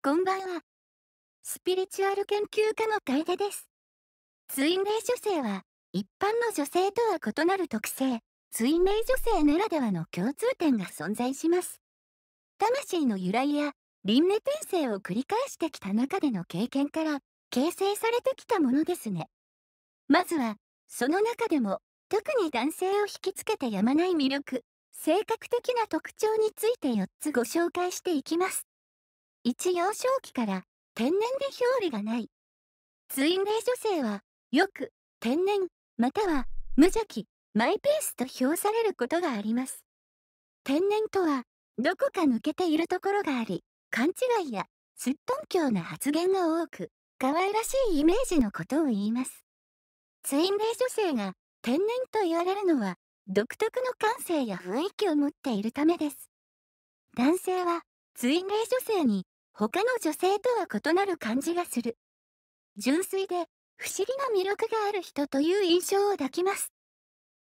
こんばんは。スピリチュアル研究家の楓です。ツインレイ女性は、一般の女性とは異なる特性、ツインレイ女性ならではの共通点が存在します。魂の由来や、輪廻転生を繰り返してきた中での経験から、形成されてきたものですね。まずは、その中でも、特に男性を引きつけてやまない魅力、性格的な特徴について4つご紹介していきます。一幼少期から天然で表裏がないツインレイ女性はよく天然または無邪気マイペースと評されることがあります天然とはどこか抜けているところがあり勘違いやすっとんきょうな発言が多く可愛らしいイメージのことを言いますツインレイ女性が天然と言われるのは独特の感性や雰囲気を持っているためです男性は追霊女性に他の女性とは異なる感じがする。純粋で不思議な魅力がある人という印象を抱きます。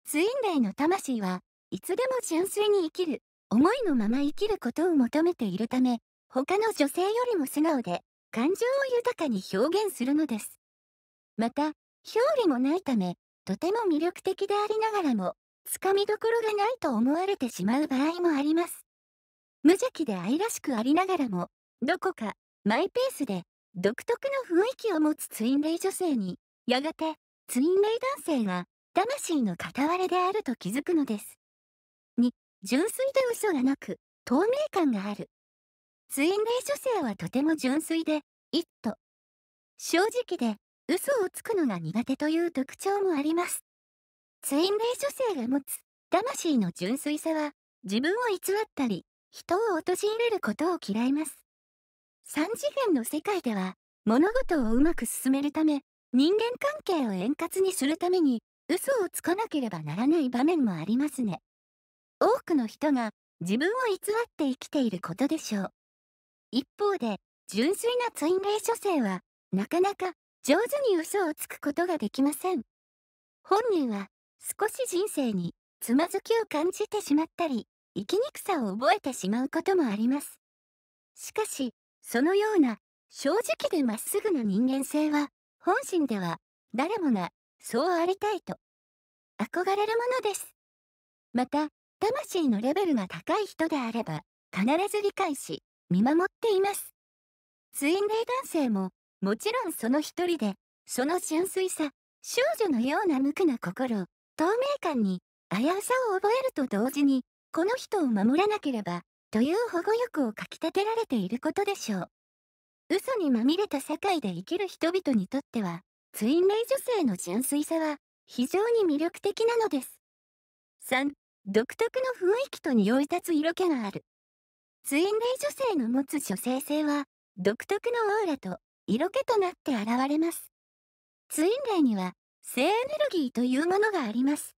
ツインレイの魂はいつでも純粋に生きる、思いのまま生きることを求めているため、他の女性よりも素直で感情を豊かに表現するのです。また、表裏もないため、とても魅力的でありながらも、つかみどころがないと思われてしまう場合もあります。無邪気で愛らしくありながらも、どこかマイペースで独特の雰囲気を持つツインレイ女性に、やがてツインレイ男性が魂の片割れであると気づくのです。2、純粋で嘘がなく、透明感がある。ツインレイ女性はとても純粋で、一途。正直で、嘘をつくのが苦手という特徴もあります。ツインレイ女性が持つ魂の純粋さは、自分を偽ったり、人を陥れることを嫌います。3次元の世界では、物事をうまく進めるため、人間関係を円滑にするために、嘘をつかなければならない場面もありますね。多くの人が自分を偽って生きていることでしょう。一方で、純粋なツインレイ女性は、なかなか上手に嘘をつくことができません。本人は少し人生につまずきを感じてしまったり、生きにくさを覚えてしまうこともありますしかしそのような正直でまっすぐな人間性は本心では誰もがそうありたいと憧れるものですまた魂のレベルが高い人であれば必ず理解し見守っていますツインレイ男性ももちろんその一人でその純粋さ少女のような無垢な心透明感に危うさを覚えると同時にこの人を守らなければ、という保護欲をかきたてられていることでしょう。嘘にまみれた世界で生きる人々にとっては、ツインレイ女性の純粋さは非常に魅力的なのです。3、独特の雰囲気と匂い立つ色気がある。ツインレイ女性の持つ女性性は、独特のオーラと色気となって現れます。ツインレイには、性エネルギーというものがあります。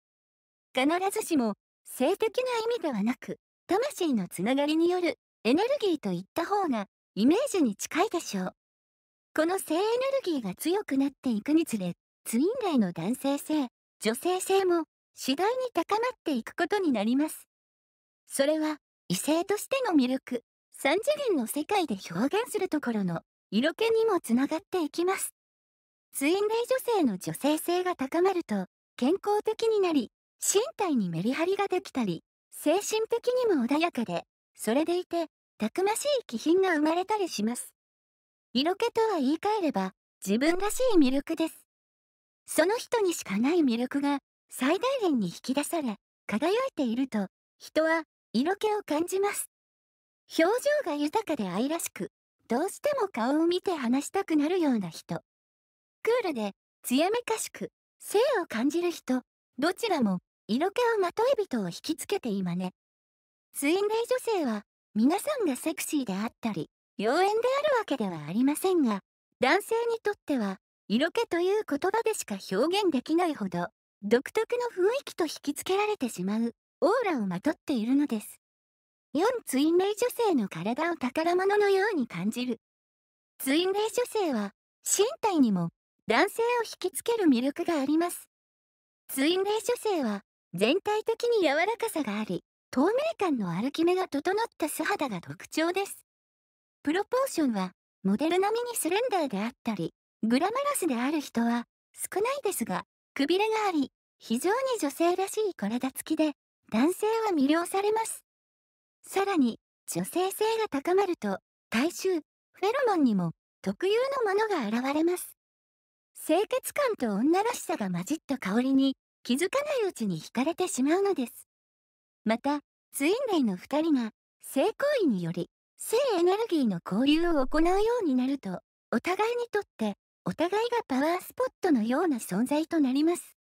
必ずしも性的な意味ではなく、魂のつながりによるエネルギーといった方がイメージに近いでしょう。この性エネルギーが強くなっていくにつれ、ツインレイの男性性、女性性も次第に高まっていくことになります。それは異性としての魅力、三次元の世界で表現するところの色気にもつながっていきます。ツインレイ女性の女性性が高まると健康的になり、身体にメリハリができたり、精神的にも穏やかで、それでいて、たくましい気品が生まれたりします。色気とは言い換えれば、自分らしい魅力です。その人にしかない魅力が、最大限に引き出され、輝いていると、人は、色気を感じます。表情が豊かで愛らしく、どうしても顔を見て話したくなるような人。クールで、艶めかしく、性を感じる人、どちらも色気をまとい人を引きつけて今ね。ツインレイ女性は、皆さんがセクシーであったり、妖艶であるわけではありませんが、男性にとっては、色気という言葉でしか表現できないほど、独特の雰囲気と引きつけられてしまう、オーラをまとっているのです。4ツインレイ女性の体を宝物のように感じる。ツインレイ女性は、身体にも、男性を引きつける魅力があります。ツインレイ女性は、全体的に柔らかさがあり、透明感の歩き目が整った素肌が特徴です。プロポーションは、モデル並みにスレンダーであったり、グラマラスである人は少ないですが、くびれがあり、非常に女性らしい体つきで、男性は魅了されます。さらに、女性性が高まると、体臭、フェロモンにも特有のものが現れます。清潔感と女らしさが混じった香りに、気づかないうちに惹かれてしまうのです。また、ツインレイの2人が性行為により性エネルギーの交流を行うようになると、お互いにとってお互いがパワースポットのような存在となります。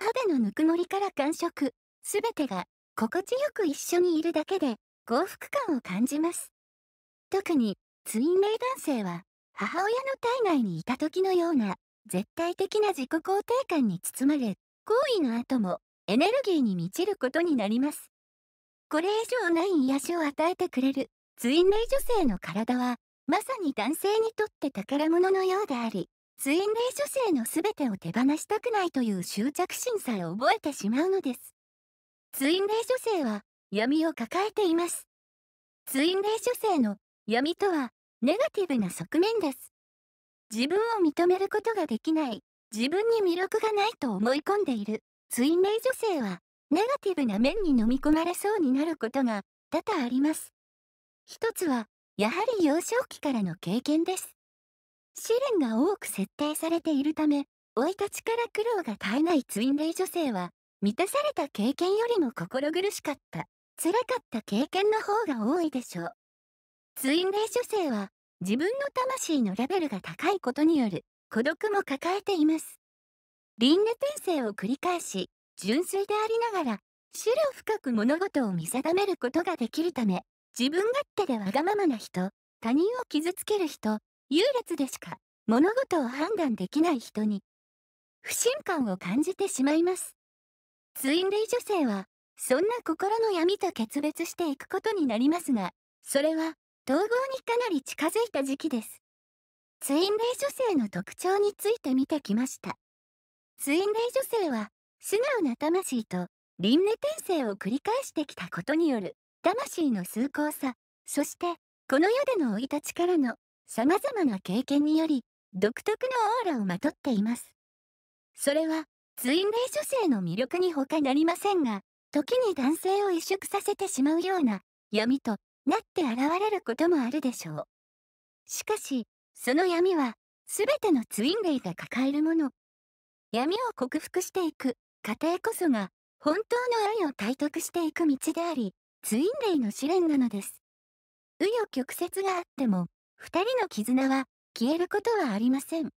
肌のぬくもりから感触、すべてが心地よく一緒にいるだけで幸福感を感じます。特にツインレイ男性は母親の体内にいた時のような絶対的な自己肯定感に包まれ行為の後もエネルギーに満ちることになります。これ以上ない癒しを与えてくれるツインレイ女性の体は、まさに男性にとって宝物のようであり、ツインレイ女性の全てを手放したくないという執着心さえ覚えてしまうのです。ツインレイ女性は闇を抱えています。ツインレイ女性の闇とはネガティブな側面です。自分を認めることができない自分に魅力がないと思い込んでいるツインレイ女性はネガティブな面に飲み込まれそうになることが多々あります。一つはやはり幼少期からの経験です。試練が多く設定されているため生い立ちから苦労が絶えないツインレイ女性は満たされた経験よりも心苦しかった辛かった経験の方が多いでしょう。ツインレイ女性は自分の魂のレベルが高いことによる孤独も抱えています。輪廻転生を繰り返し、純粋でありながら、資料深く物事を見定めることができるため、自分勝手でわがままな人、他人を傷つける人、優劣でしか物事を判断できない人に、不信感を感じてしまいます。ツインレイ女性は、そんな心の闇と決別していくことになりますが、それは、統合にかなり近づいた時期です。ツインレイ女性の特徴について見てきました。ツインレイ女性は、素直な魂と輪廻転生を繰り返してきたことによる魂の崇高さ、そしてこの世での生い立ちからの様々な経験により独特のオーラをまとっています。それはツインレイ女性の魅力に他なりませんが、時に男性を萎縮させてしまうような闇となって現れることもあるでしょう。しかし、その闇は、すべてのツインレイが抱えるもの。闇を克服していく過程こそが、本当の愛を体得していく道であり、ツインレイの試練なのです。紆余曲折があっても、二人の絆は消えることはありません。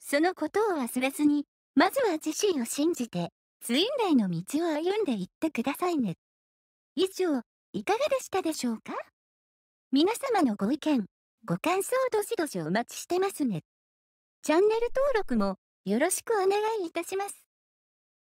そのことを忘れずに、まずは自身を信じて、ツインレイの道を歩んでいってくださいね。以上、いかがでしたでしょうか皆様のご意見、ご感想どしどしお待ちしてますね。チャンネル登録もよろしくお願いいたします。